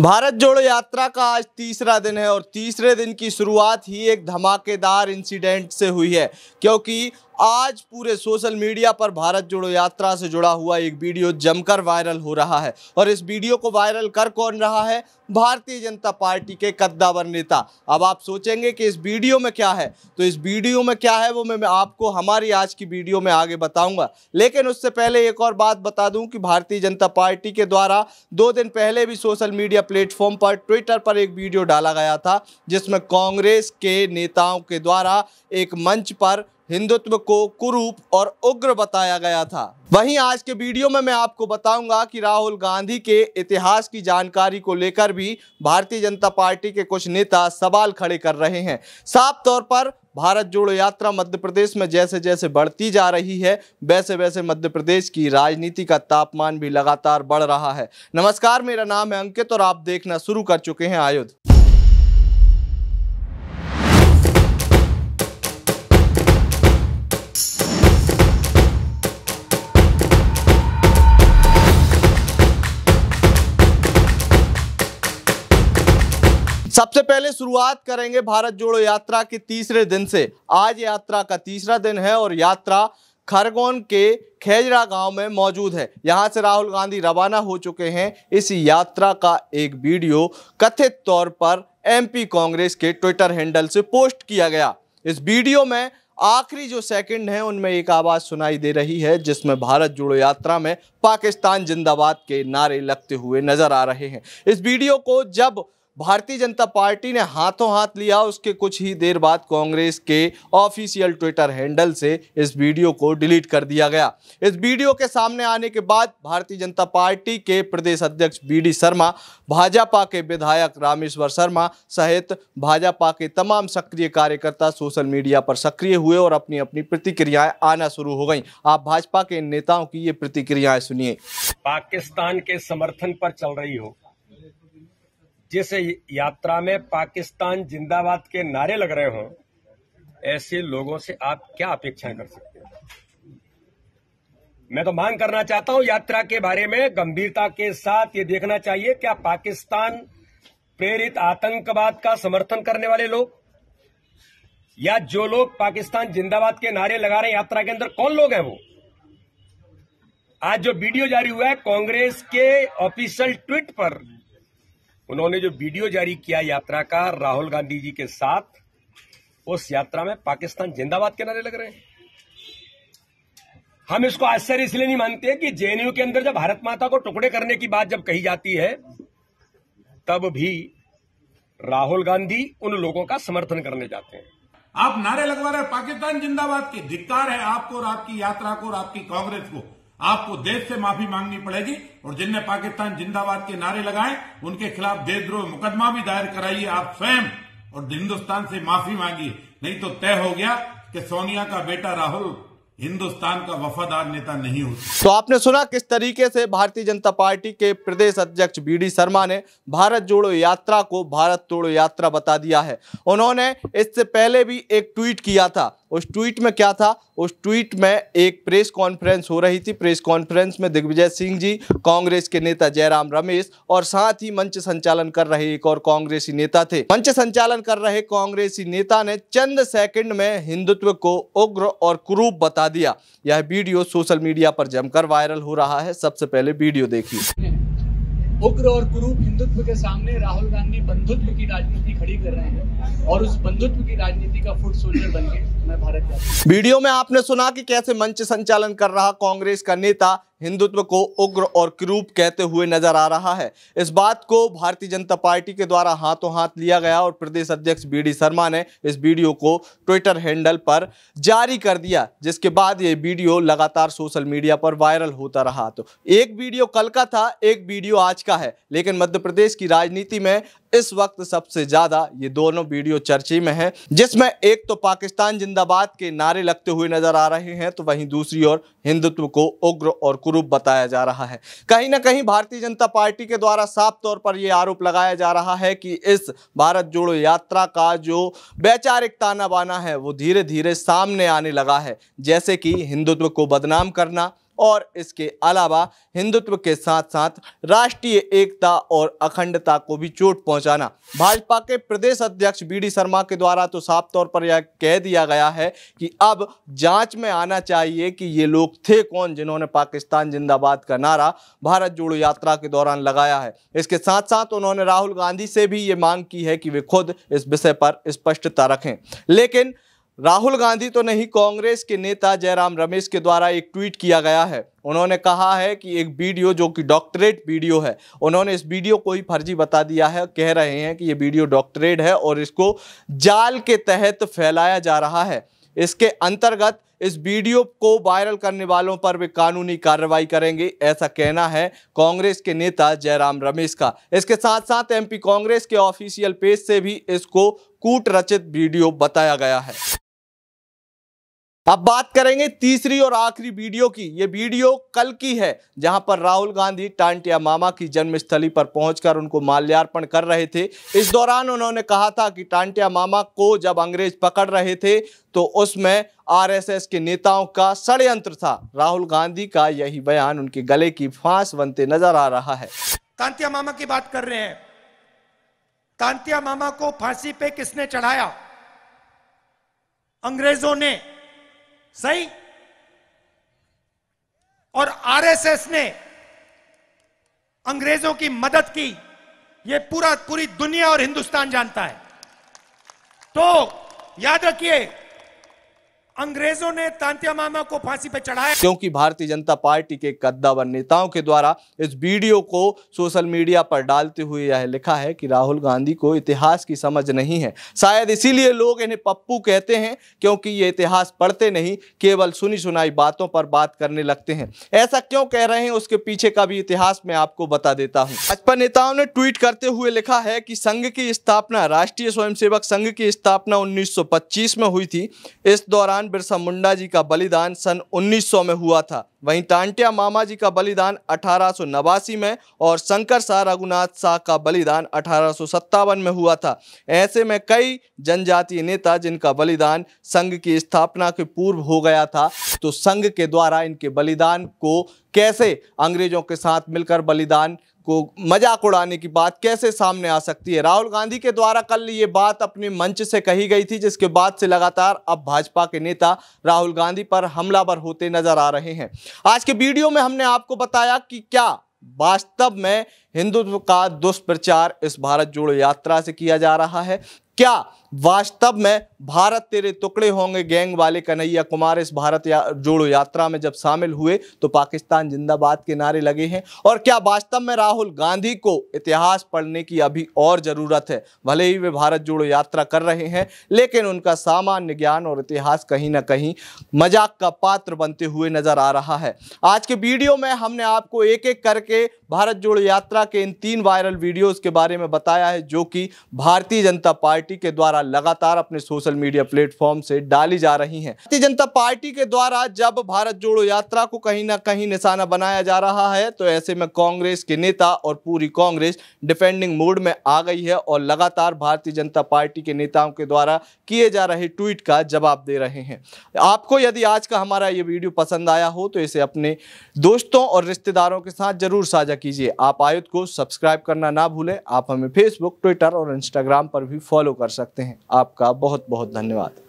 भारत जोड़ो यात्रा का आज तीसरा दिन है और तीसरे दिन की शुरुआत ही एक धमाकेदार इंसिडेंट से हुई है क्योंकि आज पूरे सोशल मीडिया पर भारत जोड़ो यात्रा से जुड़ा हुआ एक वीडियो जमकर वायरल हो रहा है और इस वीडियो को वायरल कर कौन रहा है भारतीय जनता पार्टी के कद्दावर नेता अब आप सोचेंगे कि इस वीडियो में क्या है तो इस वीडियो में क्या है वो मैं आपको हमारी आज की वीडियो में आगे बताऊंगा लेकिन उससे पहले एक और बात बता दूं कि भारतीय जनता पार्टी के द्वारा दो दिन पहले भी सोशल मीडिया प्लेटफॉर्म पर ट्विटर पर एक वीडियो डाला गया था जिसमें कांग्रेस के नेताओं के द्वारा एक मंच पर हिंदुत्व को कुरूप और उग्र बताया गया था वहीं आज के वीडियो में मैं आपको बताऊंगा कि राहुल गांधी के इतिहास की जानकारी को लेकर भी भारतीय जनता पार्टी के कुछ नेता सवाल खड़े कर रहे हैं साफ तौर पर भारत जोड़ो यात्रा मध्य प्रदेश में जैसे जैसे बढ़ती जा रही है वैसे वैसे मध्य प्रदेश की राजनीति का तापमान भी लगातार बढ़ रहा है नमस्कार मेरा नाम है अंकित और आप देखना शुरू कर चुके हैं अयोध्या सबसे पहले शुरुआत करेंगे भारत जोड़ो यात्रा के तीसरे दिन से आज यात्रा का तीसरा दिन है और यात्रा खरगोन के खेजरा गांव में मौजूद है यहां से राहुल गांधी रवाना हो चुके हैं इस यात्रा का एक वीडियो कथित तौर पर एमपी कांग्रेस के ट्विटर हैंडल से पोस्ट किया गया इस वीडियो में आखिरी जो सेकंड है उनमें एक आवाज़ सुनाई दे रही है जिसमें भारत जोड़ो यात्रा में पाकिस्तान जिंदाबाद के नारे लगते हुए नजर आ रहे हैं इस वीडियो को जब भारतीय जनता पार्टी ने हाथों हाथ लिया उसके कुछ ही देर बाद कांग्रेस के ऑफिशियल ट्विटर हैंडल से इस वीडियो को डिलीट कर दिया गया इस वीडियो के सामने आने के बाद भारतीय जनता पार्टी के प्रदेश अध्यक्ष बी शर्मा भाजपा के विधायक रामेश्वर शर्मा सहित भाजपा के तमाम सक्रिय कार्यकर्ता सोशल मीडिया पर सक्रिय हुए और अपनी अपनी प्रतिक्रियाएं आना शुरू हो गई आप भाजपा के नेताओं की ये प्रतिक्रियाएं सुनिए पाकिस्तान के समर्थन पर चल रही हो जिस यात्रा में पाकिस्तान जिंदाबाद के नारे लग रहे हों ऐसे लोगों से आप क्या अपेक्षाएं कर सकते हैं मैं तो मांग करना चाहता हूं यात्रा के बारे में गंभीरता के साथ ये देखना चाहिए क्या पाकिस्तान प्रेरित आतंकवाद का समर्थन करने वाले लोग या जो लोग पाकिस्तान जिंदाबाद के नारे लगा रहे हैं यात्रा के अंदर कौन लोग हैं वो आज जो वीडियो जारी हुआ है कांग्रेस के ऑफिशियल ट्वीट पर उन्होंने जो वीडियो जारी किया यात्रा का राहुल गांधी जी के साथ उस यात्रा में पाकिस्तान जिंदाबाद के नारे लग रहे हैं हम इसको आश्चर्य इसलिए नहीं मानते कि जेएनयू के अंदर जब भारत माता को टुकड़े करने की बात जब कही जाती है तब भी राहुल गांधी उन लोगों का समर्थन करने जाते हैं आप नारे लगवा रहे पाकिस्तान जिंदाबाद की धिक्कार है आपको और आपकी यात्रा को और आपकी कांग्रेस को आपको देश से माफी मांगनी पड़ेगी और जिनने पाकिस्तान जिंदाबाद के नारे लगाए उनके खिलाफ देशद्रोह मुकदमा भी दायर कराइए आप स्वयं और हिन्दुस्तान से माफी मांगिए नहीं तो तय हो गया कि सोनिया का बेटा राहुल हिंदुस्तान का वफादार नेता नहीं होता तो आपने सुना किस तरीके से भारतीय जनता पार्टी के प्रदेश अध्यक्ष बीडी शर्मा ने भारत जोड़ो यात्रा को भारत तोड़ो यात्रा बता दिया है उन्होंने इससे पहले भी एक ट्वीट किया था उस ट्वीट में क्या था उस ट्वीट में एक प्रेस कॉन्फ्रेंस हो रही थी प्रेस कॉन्फ्रेंस में दिग्विजय सिंह जी कांग्रेस के नेता जयराम रमेश और साथ ही मंच संचालन कर रहे एक और कांग्रेसी नेता थे मंच संचालन कर रहे कांग्रेसी नेता ने चंद सेकंड में हिंदुत्व को उग्र और क्रूप बता हटा दिया यह वीडियो सोशल मीडिया पर जमकर वायरल हो रहा है सबसे पहले वीडियो देखिए उग्र और कुरूप हिंदुत्व के सामने राहुल गांधी बंधुत्व की राजनीति खड़ी कर रहे हैं और उस बंधुत्व की राजनीति का फुट सोल्जर बन के मैं भारत वीडियो में आपने सुना कि कैसे मंच संचालन कर रहा कांग्रेस का नेता हिंदुत्व को उग्र और क्रूप कहते हुए नजर आ रहा है इस बात को भारतीय जनता पार्टी के द्वारा हाथों हाथ लिया गया और प्रदेश अध्यक्ष बी डी शर्मा ने इस वीडियो को ट्विटर हैंडल पर जारी कर दिया जिसके बाद ये वीडियो लगातार सोशल मीडिया पर वायरल होता रहा तो एक वीडियो कल का था एक वीडियो आज का है लेकिन मध्य प्रदेश की राजनीति में इस वक्त सबसे ज्यादा ये दोनों वीडियो चर्चे में हैं जिसमें एक तो पाकिस्तान जिंदाबाद के नारे लगते हुए नजर आ रहे हैं तो वहीं दूसरी ओर हिंदुत्व को उग्र और कुरूप बताया जा रहा है कहीं ना कहीं भारतीय जनता पार्टी के द्वारा साफ तौर पर यह आरोप लगाया जा रहा है कि इस भारत जोड़ो यात्रा का जो वैचारिक ताना बाना है वो धीरे धीरे सामने आने लगा है जैसे कि हिंदुत्व को बदनाम करना और इसके अलावा हिंदुत्व के साथ साथ राष्ट्रीय एकता और अखंडता को भी चोट पहुंचाना भाजपा के प्रदेश अध्यक्ष बी डी शर्मा के द्वारा तो साफ तौर पर यह कह दिया गया है कि अब जांच में आना चाहिए कि ये लोग थे कौन जिन्होंने पाकिस्तान जिंदाबाद का नारा भारत जोड़ो यात्रा के दौरान लगाया है इसके साथ साथ उन्होंने राहुल गांधी से भी ये मांग की है कि वे खुद इस विषय पर स्पष्टता रखें लेकिन राहुल गांधी तो नहीं कांग्रेस के नेता जयराम रमेश के द्वारा एक ट्वीट किया गया है उन्होंने कहा है कि एक वीडियो जो कि डॉक्टरेट वीडियो है उन्होंने इस वीडियो को ही फर्जी बता दिया है कह रहे हैं कि ये वीडियो डॉक्टरेट है और इसको जाल के तहत फैलाया जा रहा है इसके अंतर्गत इस वीडियो को वायरल करने वालों पर वे कानूनी कार्रवाई करेंगे ऐसा कहना है कांग्रेस के नेता जयराम रमेश का इसके साथ साथ एमपी कांग्रेस के ऑफिशियल पेज से भी इसको कूट रचित वीडियो बताया गया है अब बात करेंगे तीसरी और आखिरी वीडियो की ये वीडियो कल की है जहां पर राहुल गांधी टांटिया मामा की जन्मस्थली पर पहुंचकर उनको माल्यार्पण कर रहे थे इस दौरान उन्होंने कहा था कि टांटिया मामा को जब अंग्रेज पकड़ रहे थे तो उसमें आरएसएस के नेताओं का षडयंत्र था राहुल गांधी का यही बयान उनके गले की फांस बनते नजर आ रहा है तांतिया मामा की बात कर रहे हैं तांतिया मामा को फांसी पे किसने चढ़ाया अंग्रेजों ने सही और आरएसएस ने अंग्रेजों की मदद की यह पूरा पूरी दुनिया और हिंदुस्तान जानता है तो याद रखिए अंग्रेजों ने तांतिया मामा को फांसी पर चढ़ाया क्योंकि भारतीय जनता पार्टी के कद्दावर नेताओं के द्वारा इस वीडियो को सोशल मीडिया पर डालते हुए यह लिखा है कि राहुल गांधी को इतिहास की समझ नहीं है शायद इसीलिए लोग इन्हें पप्पू कहते हैं क्योंकि ये इतिहास पढ़ते नहीं केवल सुनी सुनाई बातों पर बात करने लगते हैं ऐसा क्यों कह रहे हैं उसके पीछे का भी इतिहास मैं आपको बता देता हूँ भाजपा नेताओं ने ट्वीट करते हुए लिखा है की संघ की स्थापना राष्ट्रीय स्वयंसेवक संघ की स्थापना उन्नीस में हुई थी इस दौरान बिरसा मुंडा जी का बलिदान सन 1900 में हुआ था वहीं टांटिया मामा जी का बलिदान अठारह में और शंकर शाह रघुनाथ शाह का बलिदान अठारह में हुआ था ऐसे में कई जनजातीय नेता जिनका बलिदान संघ की स्थापना के पूर्व हो गया था तो संघ के द्वारा इनके बलिदान को कैसे अंग्रेजों के साथ मिलकर बलिदान को मजाक उड़ाने की बात कैसे सामने आ सकती है राहुल गांधी के द्वारा कल ये बात अपने मंच से कही गई थी जिसके बाद से लगातार अब भाजपा के नेता राहुल गांधी पर हमलावर होते नजर आ रहे हैं आज के वीडियो में हमने आपको बताया कि क्या वास्तव में हिंदुत्व का दुष्प्रचार इस भारत जोड़ो यात्रा से किया जा रहा है क्या वास्तव में भारत तेरे टुकड़े होंगे गैंग वाले कन्हैया कुमार इस भारत या, जोड़ो यात्रा में जब शामिल हुए तो पाकिस्तान जिंदाबाद के नारे लगे हैं और क्या वास्तव में राहुल गांधी को इतिहास पढ़ने की अभी और ज़रूरत है भले ही वे भारत जोड़ो यात्रा कर रहे हैं लेकिन उनका सामान्य ज्ञान और इतिहास कहीं ना कहीं मजाक का पात्र बनते हुए नज़र आ रहा है आज के वीडियो में हमने आपको एक एक करके भारत जोड़ो यात्रा के इन तीन वायरल वीडियोज़ के बारे में बताया है जो कि भारतीय जनता पार्टी पार्टी के द्वारा लगातार अपने सोशल मीडिया प्लेटफॉर्म से डाली जा रही हैं भारतीय जनता पार्टी के द्वारा जब भारत जोड़ो यात्रा को कहीं ना कहीं निशाना बनाया जा रहा है तो ऐसे में कांग्रेस के नेता और पूरी कांग्रेस डिफेंडिंग मोड में आ गई है और लगातार भारतीय जनता पार्टी के नेताओं के द्वारा किए जा रहे ट्वीट का जवाब दे रहे हैं आपको यदि आज का हमारा ये वीडियो पसंद आया हो तो इसे अपने दोस्तों और रिश्तेदारों के साथ जरूर साझा कीजिए आप आयुध को सब्सक्राइब करना ना भूलें आप हमें फेसबुक ट्विटर और इंस्टाग्राम पर भी फॉलो कर सकते हैं आपका बहुत बहुत धन्यवाद